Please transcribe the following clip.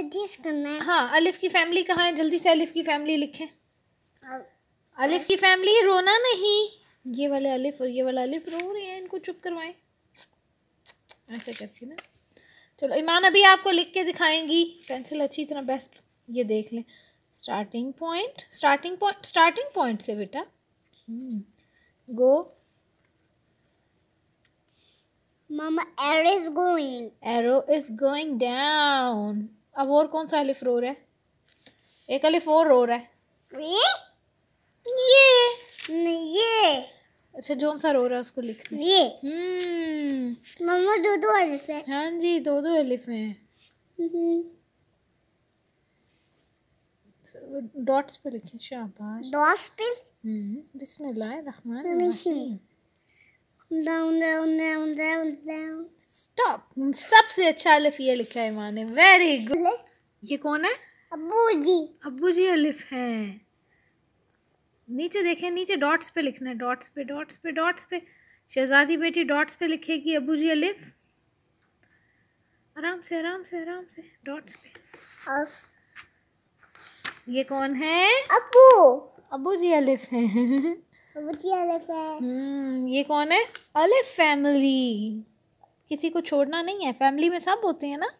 करना है हाँ अलिफ की फैमिली कहाँ है जल्दी से अलिफ की फैमिली लिखें हाँ। अलिफ की फैमिली रोना नहीं ये वाले अलिफ और ये वाला अलिफ रो रहे हैं इनको चुप करवाएं ऐसे करके ना चलो ईमान अभी आपको लिख के दिखाएंगी पेंसिल अच्छी तरह बेस्ट ये देख लें starting point starting point starting point से बेटा गो मामा arrow is going arrow is going down अब और कौन सा अलिफ रो रहा है एक अलिफ और रो रहा है ये ये अच्छा जो सा रो रहा है उसको लिख ये हम्म। मम्मा दो दो अलिफ है हाँ जी दो दो अलिफ है हम्म। डॉट्स पे लिखे शाबाश डॉट्स पे हम्म, बिस्मिल्लाह रहमान रहीम down down down down down top सबसे अच्छा अलिफ ये लिखा है माने वेरी गुड ये कौन है अबू जी अबू जी अलिफ है नीचे देखें नीचे डॉट्स पे लिखना है डॉट्स पे डॉट्स पे डॉट्स पे शहजादी बेटी डॉट्स पे लिखेगी अबू जी अलिफ आराम से आराम से आराम से डॉट्स पे ये कौन है अबू अबू जी अलिफ है अबू जी अलिफ है हम्म, ये कौन है अलिफ फैमिली किसी को छोड़ना नहीं है फैमिली में सब होते हैं ना